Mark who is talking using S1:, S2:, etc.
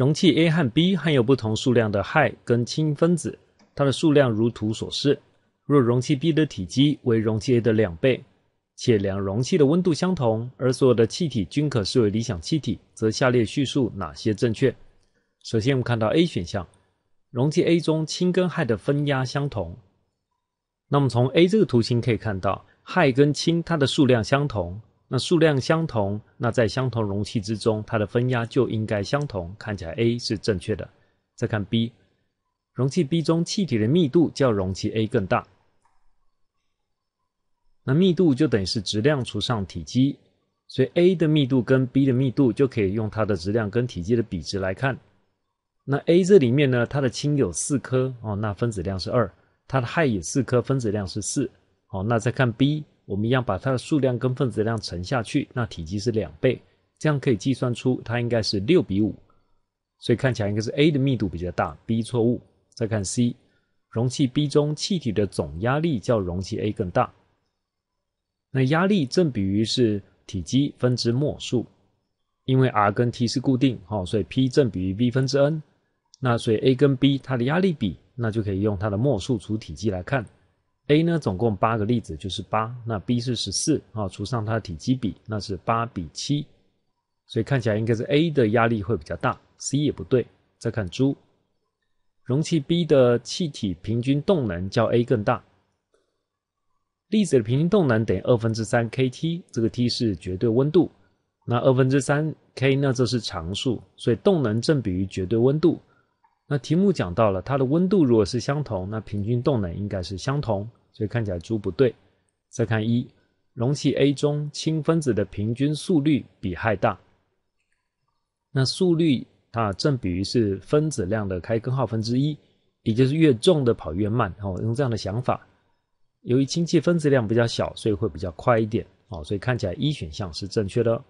S1: 容器 A 和 B 含有不同数量的氦跟氢分子，它的数量如图所示。若容器 B 的体积为容器 A 的两倍，且两容器的温度相同，而所有的气体均可视为理想气体，则下列叙述哪些正确？首先，我们看到 A 选项，容器 A 中氢跟氦的分压相同。那么从 A 这个图形可以看到，氦跟氢它的数量相同。那数量相同，那在相同容器之中，它的分压就应该相同。看起来 A 是正确的。再看 B，容器 B 中气体的密度较容器 A 更大。那密度就等于是质量除上体积，所以 A 的密度跟 B 的密度就可以用它的质量跟体积的比值来看。那 A 这里面呢，它的氢有四颗哦，那分子量是二，它的氦有四颗，分子量是四。哦，那再看 B。我们一样把它的数量跟分子量乘下去，那体积是两倍，这样可以计算出它应该是六比五，所以看起来应该是 A 的密度比较大，B 错误。再看 C，容器 B 中气体的总压力较容器 A 更大。那压力正比于是体积分之末数，因为 R 跟 T 是固定，好，所以 P 正比于 V 分之 n，那所以 A 跟 B 它的压力比，那就可以用它的末数除体积来看。A 呢，总共八个粒子，就是八。那 B 是十四，啊，除上它的体积比，那是八比七，所以看起来应该是 A 的压力会比较大。C 也不对。再看猪，容器 B 的气体平均动能较 A 更大。粒子的平均动能等于二分之三 kT，这个 T 是绝对温度。那二分之三 k 那这是常数，所以动能正比于绝对温度。那题目讲到了它的温度如果是相同，那平均动能应该是相同。所以看起来猪不对。再看一，容器 A 中氢分子的平均速率比氦大。那速率啊正比于是分子量的开根号分之一，也就是越重的跑越慢。哦，用这样的想法，由于氢气分子量比较小，所以会比较快一点。哦，所以看起来一选项是正确的。